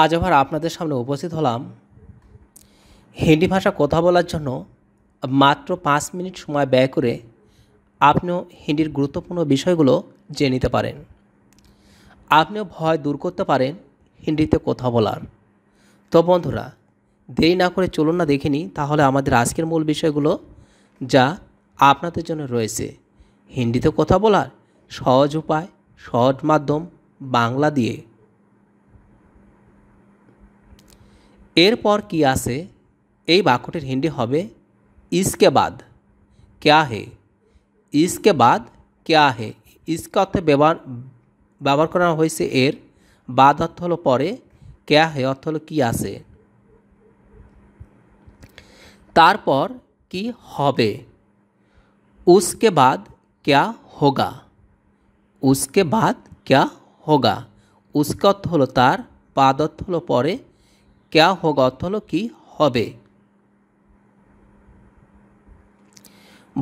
আজ আবার আপনাদের সামনে উপস্থিত হলাম হিন্দি ভাষা কথা বলার জন্য মাত্র পাঁচ মিনিট সময় ব্যয় করে আপনিও হিন্দির গুরুত্বপূর্ণ বিষয়গুলো জেনে নিতে পারেন আপনিও ভয় দূর করতে পারেন হিন্দিতে কথা বলার তো বন্ধুরা দেরি না করে চলুন না দেখিনি তাহলে আমাদের আজকের মূল বিষয়গুলো যা আপনাদের জন্য রয়েছে হিন্দিতে কথা বলার সহজ উপায় সহজ মাধ্যম বাংলা দিয়ে এরপর কি আসে এই বাকোটির হিন্দি হবে ইসকে বাদ क्या है इसके बाद क्या है इसका तो ব্যববার করা হয়েছে এর বা দার্থ হলো পরে ক্যা হে অর্থ হলো কি আসে তারপর কি হবে उसके बाद क्या होगा उसके बाद क्या होगा उसका तो তার বা দার্থ হলো পরে क्या होगा অর্থ হলো কী হবে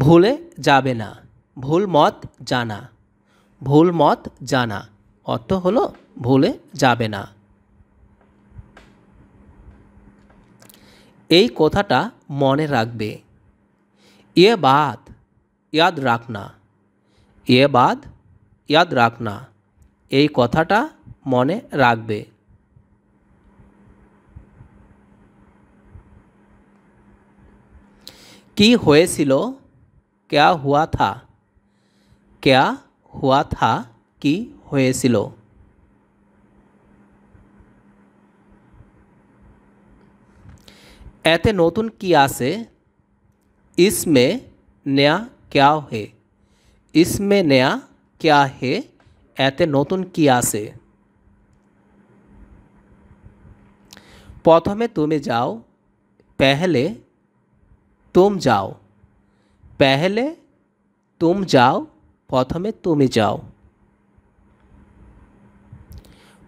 ভুলে যাবে না ভুল মত জানা ভুল মত জানা অর্থ হলো ভুলে যাবে না এই কথাটা মনে রাখবে এ বাদ ইয়াদ না এ বাদ ইয়াদ না এই কথাটা মনে রাখবে কি হয়েছিল কিয়া হুয়া থা কিয়া হুয়া থা কি হুয়েছিল এইতে নতুন কি আছে ইসমে নয়া কিয়া হ্যায় ইসমে নয়া কিয়া হ্যায় এইতে নতুন কি আছে প্রথমে তুমি যাও पहिले तुम जाओ पहले तुम जाओ प्रथम तुम्हें जाओ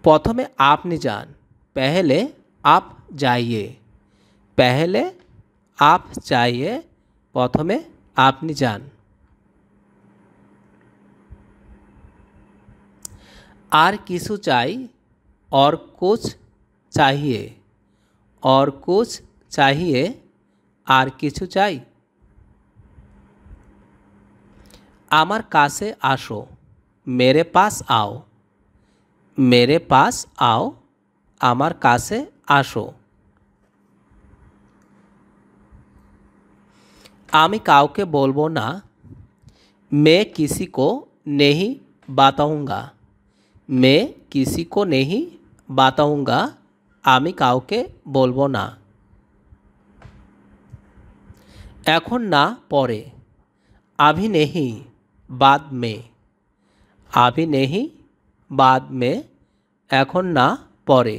प्रथम आपने जान पहले आप जाइए पहले आप जाइए प्रथम आपने जान आर किसु चाहिए और कुछ चाहिए और कुछ चाहिए আর কিছু চাই আমার কাছে আসো মেরে পাস আও মেরে পাস আও আমার কাছে আসো আমি কাউকে বলবো না मैं किसी को नहीं बताऊंगा मैं किसी को नहीं बताऊंगा আমি কাউকে বলবো না এখন না পরে আভি নেহি বাদ মে আভি নেহি বাদ মে এখন না পরে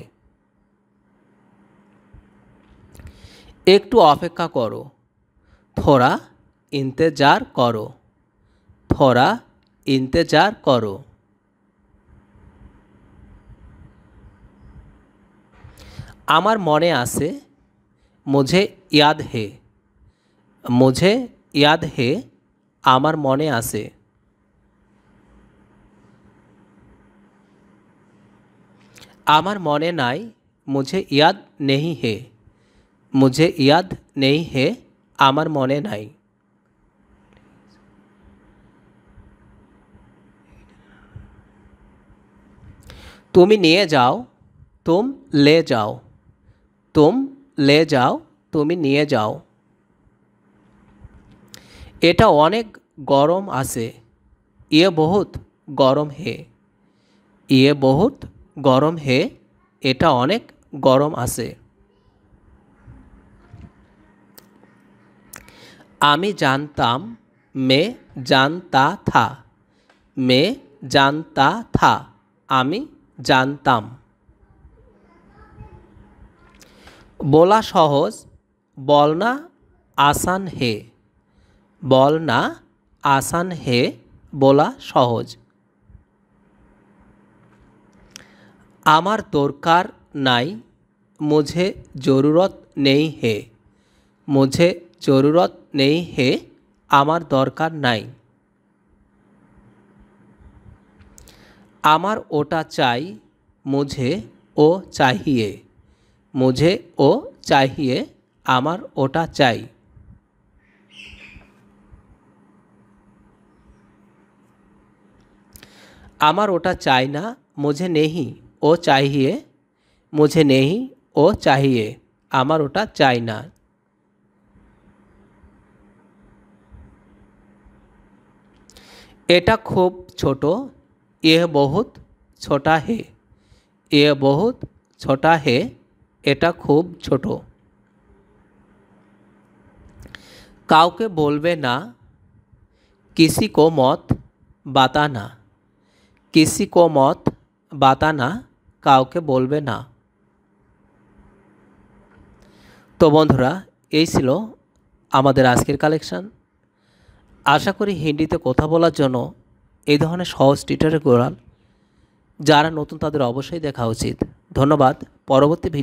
একটু অপেক্ষা করো থোড়া ইন্তেজার করো থোড়া ইন্তেজার করো আমার মনে আছে মুঝে ইয়াদ হে मुझे याद है आमार मने आसे आमार मने नाई मुझे याद नहीं है मुझे याद नहीं है आमार मने नाई तुम निये जाओ तुम ले जाओ तुम ले जाओ तुम निये निये जाओ। এটা অনেক গরম আছে ইয়ে বহুত গরম হে ইয়ে বহুত গরম হে এটা অনেক গরম আছে আমি জানতাম মে জানতা থা মে জানতা থা আমি জানতাম বলা সহজ বলনা আসান হে বল না আসান হে বলা সহজ আমার দরকার নাই মুঝে জরুরত নেই হে মুঝে জরুরত নেই হে আমার দরকার নাই আমার ওটা চাই মুঝে ও চাহিয়ে মুঝে ও চাহিয়ে আমার ওটা চাই আমার ওটা চাই না মোঝে নেহি ও চাহিয়ে মুঝে নেহি ও চাহিয়ে আমার ওটা চাই না এটা খুব ছোট এ বহুত ছোট হ এ বহুত ছোট হ এটা খুব ছোট কাওকে বলবে না kisi ko mot batana কিসি কো মত না কাউকে বলবে না তো বন্ধুরা এই ছিল আমাদের আজকের কালেকশান আশা করি হিন্দিতে কথা বলার জন্য এই ধরনের সহজ টিটারের গোড়াল যারা নতুন তাদের অবশ্যই দেখা উচিত ধন্যবাদ পরবর্তী ভিডিও